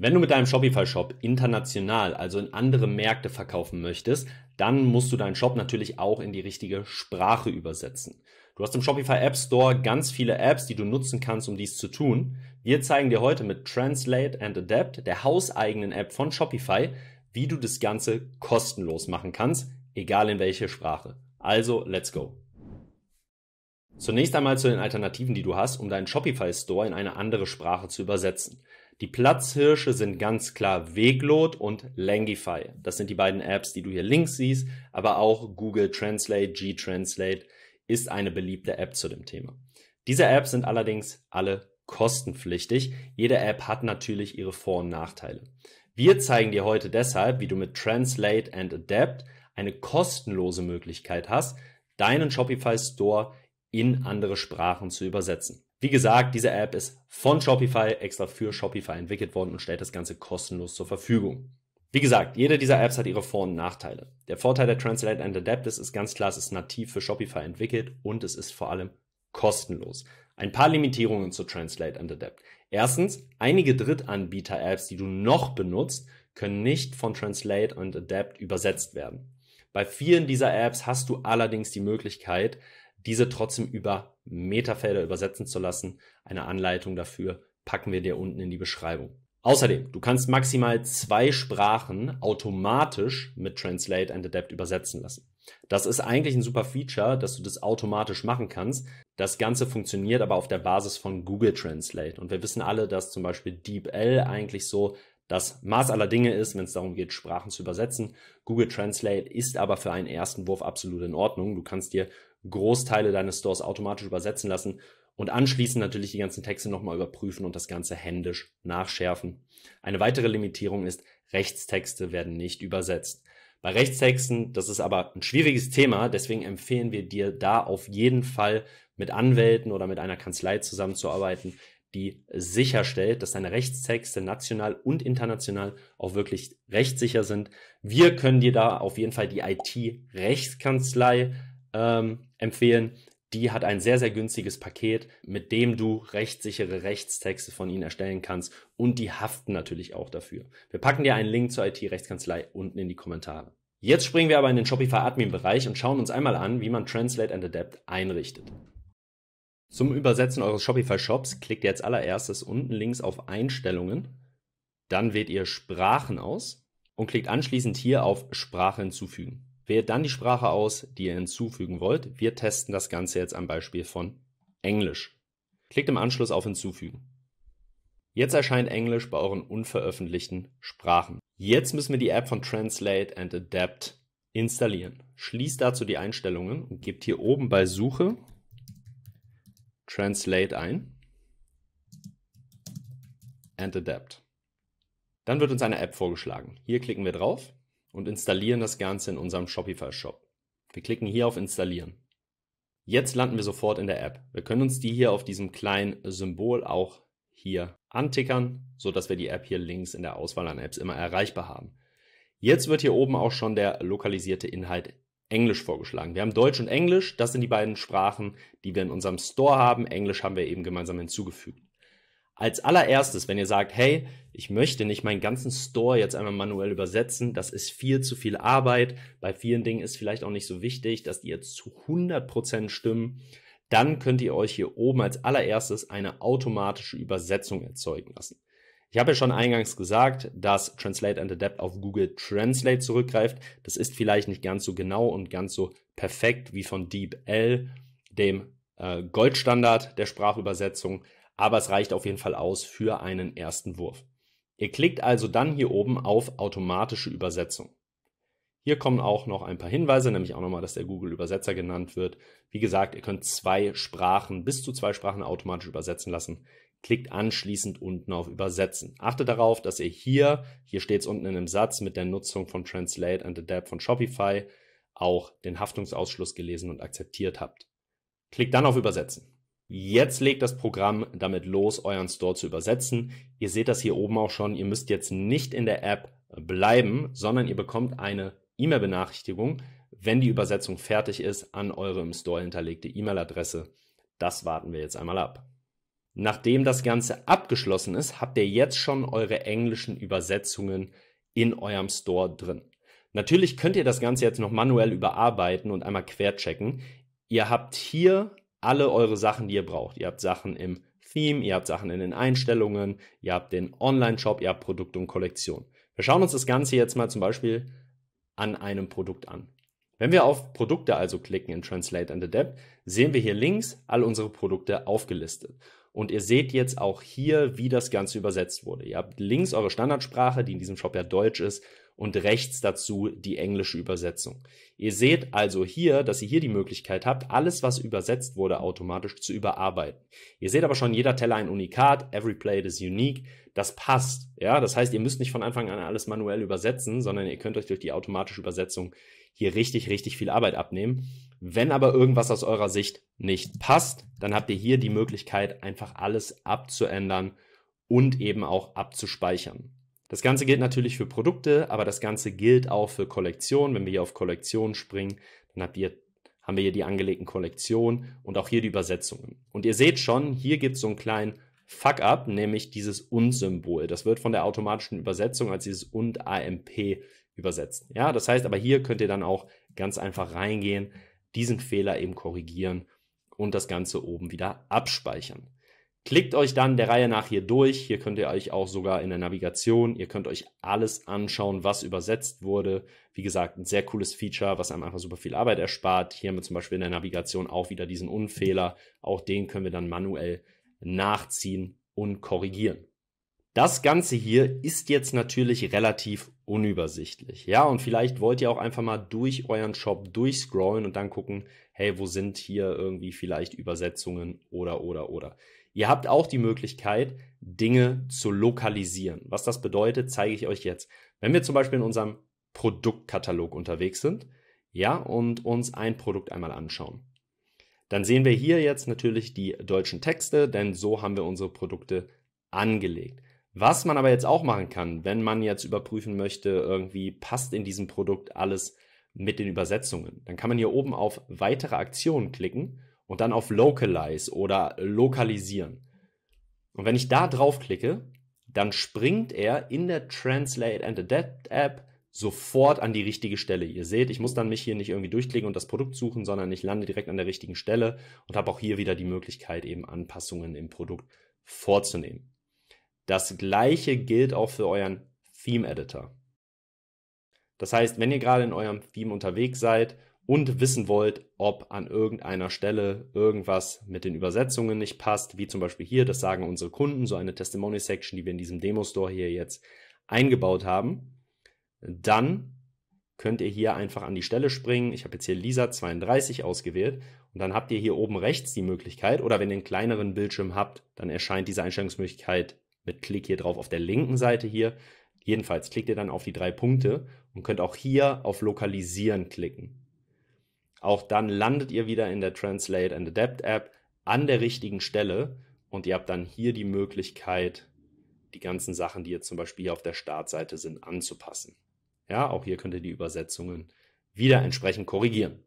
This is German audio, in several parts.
Wenn du mit deinem Shopify-Shop international, also in andere Märkte verkaufen möchtest, dann musst du deinen Shop natürlich auch in die richtige Sprache übersetzen. Du hast im Shopify App Store ganz viele Apps, die du nutzen kannst, um dies zu tun. Wir zeigen dir heute mit Translate and Adapt, der hauseigenen App von Shopify, wie du das Ganze kostenlos machen kannst, egal in welche Sprache. Also, let's go. Zunächst einmal zu den Alternativen, die du hast, um deinen Shopify Store in eine andere Sprache zu übersetzen. Die Platzhirsche sind ganz klar Weglot und Langify. Das sind die beiden Apps, die du hier links siehst, aber auch Google Translate, G-Translate ist eine beliebte App zu dem Thema. Diese Apps sind allerdings alle kostenpflichtig. Jede App hat natürlich ihre Vor- und Nachteile. Wir zeigen dir heute deshalb, wie du mit Translate and Adapt eine kostenlose Möglichkeit hast, deinen Shopify Store in andere Sprachen zu übersetzen. Wie gesagt, diese App ist von Shopify extra für Shopify entwickelt worden und stellt das Ganze kostenlos zur Verfügung. Wie gesagt, jede dieser Apps hat ihre Vor- und Nachteile. Der Vorteil der Translate and Adapt ist, ist ganz klar, es ist nativ für Shopify entwickelt und es ist vor allem kostenlos. Ein paar Limitierungen zu Translate and Adapt. Erstens, einige Drittanbieter-Apps, die du noch benutzt, können nicht von Translate and Adapt übersetzt werden. Bei vielen dieser Apps hast du allerdings die Möglichkeit, diese trotzdem über Metafelder übersetzen zu lassen. Eine Anleitung dafür packen wir dir unten in die Beschreibung. Außerdem, du kannst maximal zwei Sprachen automatisch mit Translate and Adapt übersetzen lassen. Das ist eigentlich ein super Feature, dass du das automatisch machen kannst. Das Ganze funktioniert aber auf der Basis von Google Translate. Und wir wissen alle, dass zum Beispiel DeepL eigentlich so das Maß aller Dinge ist, wenn es darum geht, Sprachen zu übersetzen. Google Translate ist aber für einen ersten Wurf absolut in Ordnung. Du kannst dir Großteile deines Stores automatisch übersetzen lassen und anschließend natürlich die ganzen Texte nochmal überprüfen und das Ganze händisch nachschärfen. Eine weitere Limitierung ist, Rechtstexte werden nicht übersetzt. Bei Rechtstexten, das ist aber ein schwieriges Thema, deswegen empfehlen wir dir da auf jeden Fall mit Anwälten oder mit einer Kanzlei zusammenzuarbeiten, die sicherstellt, dass deine Rechtstexte national und international auch wirklich rechtssicher sind. Wir können dir da auf jeden Fall die IT-Rechtskanzlei ähm, empfehlen. Die hat ein sehr, sehr günstiges Paket, mit dem du rechtssichere Rechtstexte von ihnen erstellen kannst und die haften natürlich auch dafür. Wir packen dir einen Link zur IT-Rechtskanzlei unten in die Kommentare. Jetzt springen wir aber in den Shopify Admin Bereich und schauen uns einmal an, wie man Translate and Adapt einrichtet. Zum Übersetzen eures Shopify Shops klickt ihr als allererstes unten links auf Einstellungen, dann wählt ihr Sprachen aus und klickt anschließend hier auf Sprache hinzufügen. Wählt dann die Sprache aus, die ihr hinzufügen wollt. Wir testen das Ganze jetzt am Beispiel von Englisch. Klickt im Anschluss auf Hinzufügen. Jetzt erscheint Englisch bei euren unveröffentlichten Sprachen. Jetzt müssen wir die App von Translate and Adapt installieren. Schließt dazu die Einstellungen und gebt hier oben bei Suche Translate ein and Adapt. Dann wird uns eine App vorgeschlagen. Hier klicken wir drauf und installieren das Ganze in unserem Shopify Shop. Wir klicken hier auf Installieren. Jetzt landen wir sofort in der App. Wir können uns die hier auf diesem kleinen Symbol auch hier antickern, sodass wir die App hier links in der Auswahl an Apps immer erreichbar haben. Jetzt wird hier oben auch schon der lokalisierte Inhalt Englisch vorgeschlagen. Wir haben Deutsch und Englisch, das sind die beiden Sprachen, die wir in unserem Store haben. Englisch haben wir eben gemeinsam hinzugefügt als allererstes, wenn ihr sagt, hey, ich möchte nicht meinen ganzen Store jetzt einmal manuell übersetzen, das ist viel zu viel Arbeit, bei vielen Dingen ist vielleicht auch nicht so wichtig, dass die jetzt zu 100% stimmen, dann könnt ihr euch hier oben als allererstes eine automatische Übersetzung erzeugen lassen. Ich habe ja schon eingangs gesagt, dass Translate and Adapt auf Google Translate zurückgreift. Das ist vielleicht nicht ganz so genau und ganz so perfekt wie von DeepL, dem äh, Goldstandard der Sprachübersetzung aber es reicht auf jeden Fall aus für einen ersten Wurf. Ihr klickt also dann hier oben auf automatische Übersetzung. Hier kommen auch noch ein paar Hinweise, nämlich auch nochmal, dass der Google Übersetzer genannt wird. Wie gesagt, ihr könnt zwei Sprachen, bis zu zwei Sprachen automatisch übersetzen lassen. Klickt anschließend unten auf Übersetzen. Achtet darauf, dass ihr hier, hier steht es unten in einem Satz, mit der Nutzung von Translate and Adapt von Shopify auch den Haftungsausschluss gelesen und akzeptiert habt. Klickt dann auf Übersetzen. Jetzt legt das Programm damit los, euren Store zu übersetzen. Ihr seht das hier oben auch schon. Ihr müsst jetzt nicht in der App bleiben, sondern ihr bekommt eine E-Mail-Benachrichtigung, wenn die Übersetzung fertig ist, an eure im Store hinterlegte E-Mail-Adresse. Das warten wir jetzt einmal ab. Nachdem das Ganze abgeschlossen ist, habt ihr jetzt schon eure englischen Übersetzungen in eurem Store drin. Natürlich könnt ihr das Ganze jetzt noch manuell überarbeiten und einmal querchecken. Ihr habt hier alle eure Sachen, die ihr braucht. Ihr habt Sachen im Theme, ihr habt Sachen in den Einstellungen, ihr habt den Online-Shop, ihr habt Produkte und Kollektion. Wir schauen uns das Ganze jetzt mal zum Beispiel an einem Produkt an. Wenn wir auf Produkte also klicken in Translate and Adapt, sehen wir hier links all unsere Produkte aufgelistet. Und ihr seht jetzt auch hier, wie das Ganze übersetzt wurde. Ihr habt links eure Standardsprache, die in diesem Shop ja Deutsch ist, und rechts dazu die englische Übersetzung. Ihr seht also hier, dass ihr hier die Möglichkeit habt, alles, was übersetzt wurde, automatisch zu überarbeiten. Ihr seht aber schon, jeder Teller ein Unikat, every plate is unique. Das passt. Ja, das heißt, ihr müsst nicht von Anfang an alles manuell übersetzen, sondern ihr könnt euch durch die automatische Übersetzung hier richtig, richtig viel Arbeit abnehmen. Wenn aber irgendwas aus eurer Sicht nicht passt, dann habt ihr hier die Möglichkeit, einfach alles abzuändern und eben auch abzuspeichern. Das Ganze gilt natürlich für Produkte, aber das Ganze gilt auch für Kollektionen. Wenn wir hier auf Kollektionen springen, dann habt ihr haben wir hier die angelegten Kollektionen und auch hier die Übersetzungen. Und ihr seht schon, hier gibt es so einen kleinen Fuck-up, nämlich dieses Und-Symbol. Das wird von der automatischen Übersetzung als dieses Und-AMP übersetzt. Ja, das heißt aber hier könnt ihr dann auch ganz einfach reingehen, diesen Fehler eben korrigieren und das Ganze oben wieder abspeichern. Klickt euch dann der Reihe nach hier durch. Hier könnt ihr euch auch sogar in der Navigation, ihr könnt euch alles anschauen, was übersetzt wurde. Wie gesagt, ein sehr cooles Feature, was einem einfach super viel Arbeit erspart. Hier haben wir zum Beispiel in der Navigation auch wieder diesen Unfehler. Auch den können wir dann manuell nachziehen und korrigieren. Das Ganze hier ist jetzt natürlich relativ unübersichtlich. Ja, und vielleicht wollt ihr auch einfach mal durch euren Shop durchscrollen und dann gucken, hey, wo sind hier irgendwie vielleicht Übersetzungen oder, oder, oder. Ihr habt auch die Möglichkeit, Dinge zu lokalisieren. Was das bedeutet, zeige ich euch jetzt. Wenn wir zum Beispiel in unserem Produktkatalog unterwegs sind, ja, und uns ein Produkt einmal anschauen. Dann sehen wir hier jetzt natürlich die deutschen Texte, denn so haben wir unsere Produkte angelegt. Was man aber jetzt auch machen kann, wenn man jetzt überprüfen möchte, irgendwie passt in diesem Produkt alles mit den Übersetzungen, dann kann man hier oben auf weitere Aktionen klicken und dann auf Localize oder Lokalisieren. Und wenn ich da draufklicke, dann springt er in der Translate and Adapt App sofort an die richtige Stelle. Ihr seht, ich muss dann mich hier nicht irgendwie durchklicken und das Produkt suchen, sondern ich lande direkt an der richtigen Stelle und habe auch hier wieder die Möglichkeit, eben Anpassungen im Produkt vorzunehmen. Das gleiche gilt auch für euren Theme Editor. Das heißt, wenn ihr gerade in eurem Theme unterwegs seid und wissen wollt, ob an irgendeiner Stelle irgendwas mit den Übersetzungen nicht passt, wie zum Beispiel hier, das sagen unsere Kunden, so eine Testimony-Section, die wir in diesem Demo-Store hier jetzt eingebaut haben, dann könnt ihr hier einfach an die Stelle springen. Ich habe jetzt hier Lisa 32 ausgewählt und dann habt ihr hier oben rechts die Möglichkeit oder wenn ihr einen kleineren Bildschirm habt, dann erscheint diese Einstellungsmöglichkeit mit Klick hier drauf auf der linken Seite hier. Jedenfalls klickt ihr dann auf die drei Punkte und könnt auch hier auf Lokalisieren klicken. Auch dann landet ihr wieder in der Translate and Adapt App an der richtigen Stelle und ihr habt dann hier die Möglichkeit, die ganzen Sachen, die jetzt zum Beispiel auf der Startseite sind, anzupassen. Ja, auch hier könnt ihr die Übersetzungen wieder entsprechend korrigieren.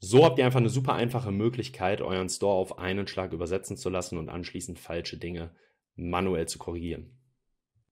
So habt ihr einfach eine super einfache Möglichkeit, euren Store auf einen Schlag übersetzen zu lassen und anschließend falsche Dinge manuell zu korrigieren.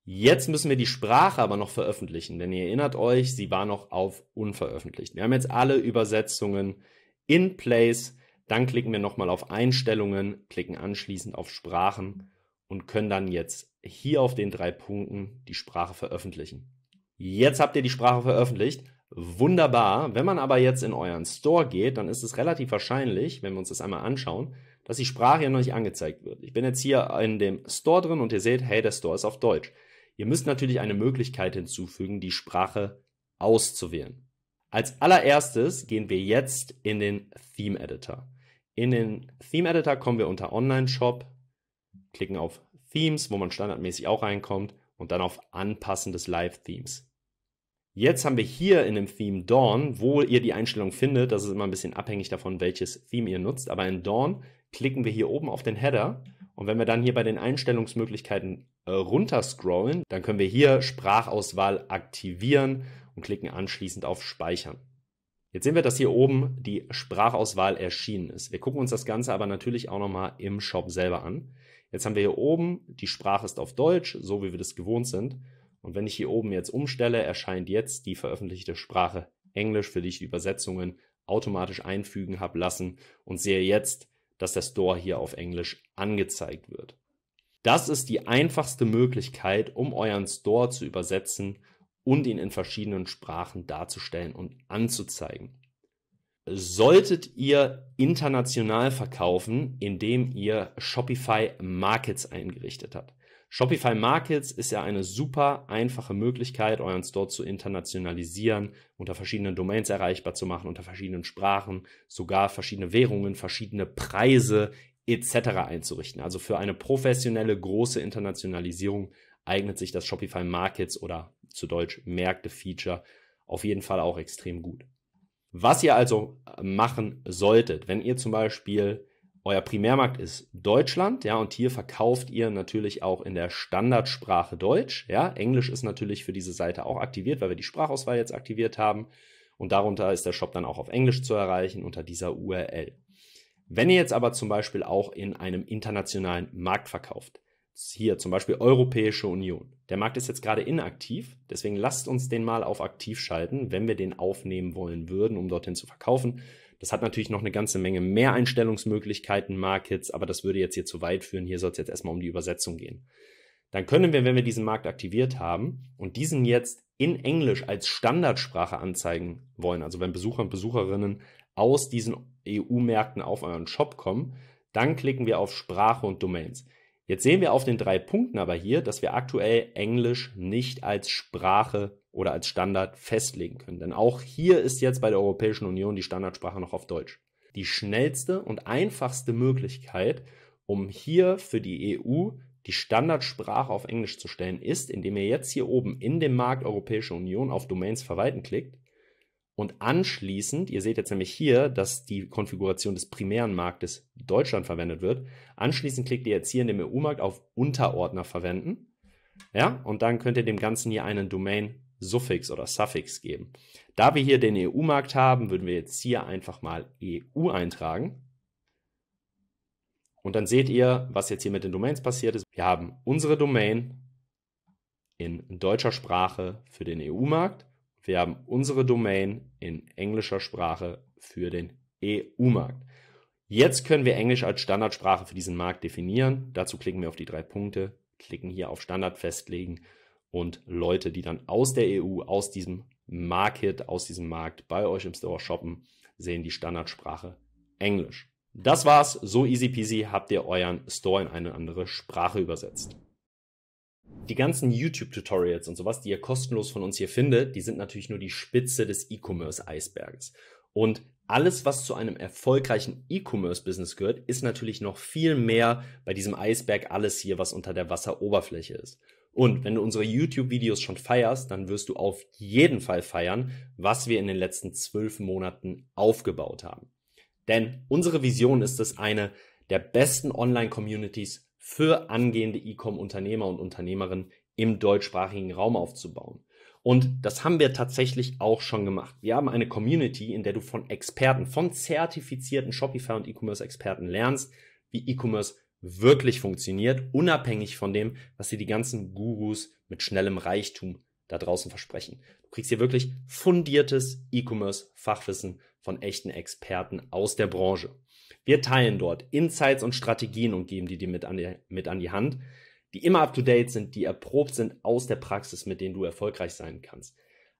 Jetzt müssen wir die Sprache aber noch veröffentlichen, denn ihr erinnert euch, sie war noch auf unveröffentlicht. Wir haben jetzt alle Übersetzungen in place. Dann klicken wir nochmal auf Einstellungen, klicken anschließend auf Sprachen und können dann jetzt hier auf den drei Punkten die Sprache veröffentlichen. Jetzt habt ihr die Sprache veröffentlicht. Wunderbar. Wenn man aber jetzt in euren Store geht, dann ist es relativ wahrscheinlich, wenn wir uns das einmal anschauen, dass die Sprache ja noch nicht angezeigt wird. Ich bin jetzt hier in dem Store drin und ihr seht, hey, der Store ist auf Deutsch. Ihr müsst natürlich eine Möglichkeit hinzufügen, die Sprache auszuwählen. Als allererstes gehen wir jetzt in den Theme Editor. In den Theme Editor kommen wir unter Online Shop, klicken auf Themes, wo man standardmäßig auch reinkommt, und dann auf Anpassen des Live Themes. Jetzt haben wir hier in dem Theme Dawn, wo ihr die Einstellung findet, das ist immer ein bisschen abhängig davon, welches Theme ihr nutzt, aber in Dawn klicken wir hier oben auf den Header und wenn wir dann hier bei den Einstellungsmöglichkeiten äh, runterscrollen, dann können wir hier Sprachauswahl aktivieren und klicken anschließend auf Speichern. Jetzt sehen wir, dass hier oben die Sprachauswahl erschienen ist. Wir gucken uns das Ganze aber natürlich auch nochmal im Shop selber an. Jetzt haben wir hier oben, die Sprache ist auf Deutsch, so wie wir das gewohnt sind. Und wenn ich hier oben jetzt umstelle, erscheint jetzt die veröffentlichte Sprache Englisch, für die ich Übersetzungen automatisch einfügen habe lassen und sehe jetzt, dass der Store hier auf Englisch angezeigt wird. Das ist die einfachste Möglichkeit, um euren Store zu übersetzen und ihn in verschiedenen Sprachen darzustellen und anzuzeigen. Solltet ihr international verkaufen, indem ihr Shopify Markets eingerichtet habt, Shopify Markets ist ja eine super einfache Möglichkeit, euren Store zu internationalisieren, unter verschiedenen Domains erreichbar zu machen, unter verschiedenen Sprachen, sogar verschiedene Währungen, verschiedene Preise etc. einzurichten. Also für eine professionelle große Internationalisierung eignet sich das Shopify Markets oder zu Deutsch Märkte-Feature auf jeden Fall auch extrem gut. Was ihr also äh, machen solltet, wenn ihr zum Beispiel euer Primärmarkt ist Deutschland, ja, und hier verkauft ihr natürlich auch in der Standardsprache Deutsch, ja. Englisch ist natürlich für diese Seite auch aktiviert, weil wir die Sprachauswahl jetzt aktiviert haben. Und darunter ist der Shop dann auch auf Englisch zu erreichen unter dieser URL. Wenn ihr jetzt aber zum Beispiel auch in einem internationalen Markt verkauft, hier zum Beispiel Europäische Union, der Markt ist jetzt gerade inaktiv, deswegen lasst uns den mal auf aktiv schalten, wenn wir den aufnehmen wollen würden, um dorthin zu verkaufen. Das hat natürlich noch eine ganze Menge mehr Einstellungsmöglichkeiten, Markets, aber das würde jetzt hier zu weit führen. Hier soll es jetzt erstmal um die Übersetzung gehen. Dann können wir, wenn wir diesen Markt aktiviert haben und diesen jetzt in Englisch als Standardsprache anzeigen wollen, also wenn Besucher und Besucherinnen aus diesen EU-Märkten auf euren Shop kommen, dann klicken wir auf Sprache und Domains. Jetzt sehen wir auf den drei Punkten aber hier, dass wir aktuell Englisch nicht als Sprache oder als Standard festlegen können. Denn auch hier ist jetzt bei der Europäischen Union die Standardsprache noch auf Deutsch. Die schnellste und einfachste Möglichkeit, um hier für die EU die Standardsprache auf Englisch zu stellen, ist, indem ihr jetzt hier oben in dem Markt Europäische Union auf Domains verwalten klickt und anschließend, ihr seht jetzt nämlich hier, dass die Konfiguration des primären Marktes Deutschland verwendet wird. Anschließend klickt ihr jetzt hier in dem EU-Markt auf Unterordner verwenden. Ja, und dann könnt ihr dem Ganzen hier einen Domain-Suffix oder Suffix geben. Da wir hier den EU-Markt haben, würden wir jetzt hier einfach mal EU eintragen. Und dann seht ihr, was jetzt hier mit den Domains passiert ist. Wir haben unsere Domain in deutscher Sprache für den EU-Markt wir haben unsere Domain in englischer Sprache für den EU-Markt. Jetzt können wir Englisch als Standardsprache für diesen Markt definieren. Dazu klicken wir auf die drei Punkte, klicken hier auf Standard festlegen und Leute, die dann aus der EU, aus diesem Market, aus diesem Markt bei euch im Store shoppen, sehen die Standardsprache Englisch. Das war's, so easy peasy habt ihr euren Store in eine andere Sprache übersetzt die ganzen YouTube-Tutorials und sowas, die ihr kostenlos von uns hier findet, die sind natürlich nur die Spitze des e commerce eisbergs Und alles, was zu einem erfolgreichen E-Commerce-Business gehört, ist natürlich noch viel mehr bei diesem Eisberg alles hier, was unter der Wasseroberfläche ist. Und wenn du unsere YouTube-Videos schon feierst, dann wirst du auf jeden Fall feiern, was wir in den letzten zwölf Monaten aufgebaut haben. Denn unsere Vision ist es, eine der besten Online-Communities für angehende E-Com-Unternehmer und Unternehmerinnen im deutschsprachigen Raum aufzubauen. Und das haben wir tatsächlich auch schon gemacht. Wir haben eine Community, in der du von Experten, von zertifizierten Shopify und E-Commerce-Experten lernst, wie E-Commerce wirklich funktioniert, unabhängig von dem, was dir die ganzen Gurus mit schnellem Reichtum da draußen versprechen. Du kriegst hier wirklich fundiertes E-Commerce-Fachwissen von echten Experten aus der Branche. Wir teilen dort Insights und Strategien und geben die dir mit an die, mit an die Hand, die immer up-to-date sind, die erprobt sind aus der Praxis, mit denen du erfolgreich sein kannst.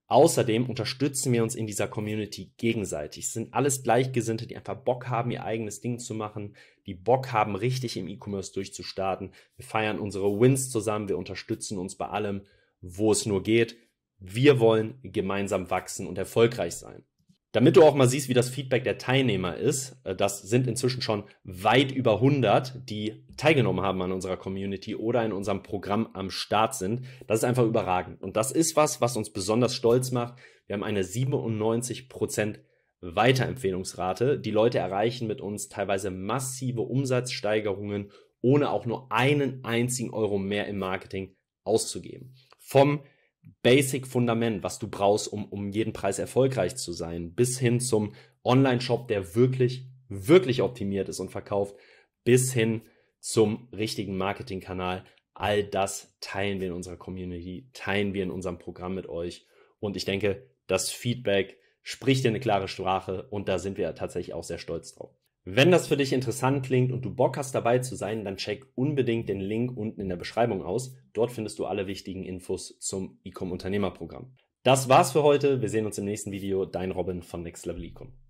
Außerdem unterstützen wir uns in dieser Community gegenseitig. Es sind alles Gleichgesinnte, die einfach Bock haben, ihr eigenes Ding zu machen, die Bock haben, richtig im E-Commerce durchzustarten. Wir feiern unsere Wins zusammen, wir unterstützen uns bei allem, wo es nur geht. Wir wollen gemeinsam wachsen und erfolgreich sein. Damit du auch mal siehst, wie das Feedback der Teilnehmer ist, äh, das sind inzwischen schon weit über 100, die teilgenommen haben an unserer Community oder in unserem Programm am Start sind. Das ist einfach überragend. Und das ist was, was uns besonders stolz macht. Wir haben eine 97% Weiterempfehlungsrate. Die Leute erreichen mit uns teilweise massive Umsatzsteigerungen, ohne auch nur einen einzigen Euro mehr im Marketing auszugeben. Vom Basic Fundament, was du brauchst, um um jeden Preis erfolgreich zu sein, bis hin zum Online Shop, der wirklich wirklich optimiert ist und verkauft, bis hin zum richtigen Marketingkanal. All das teilen wir in unserer Community, teilen wir in unserem Programm mit euch. Und ich denke, das Feedback spricht dir eine klare Sprache und da sind wir tatsächlich auch sehr stolz drauf. Wenn das für dich interessant klingt und du Bock hast dabei zu sein, dann check unbedingt den Link unten in der Beschreibung aus. Dort findest du alle wichtigen Infos zum Ecom Unternehmerprogramm. Das war's für heute. Wir sehen uns im nächsten Video. Dein Robin von Next Level Ecom.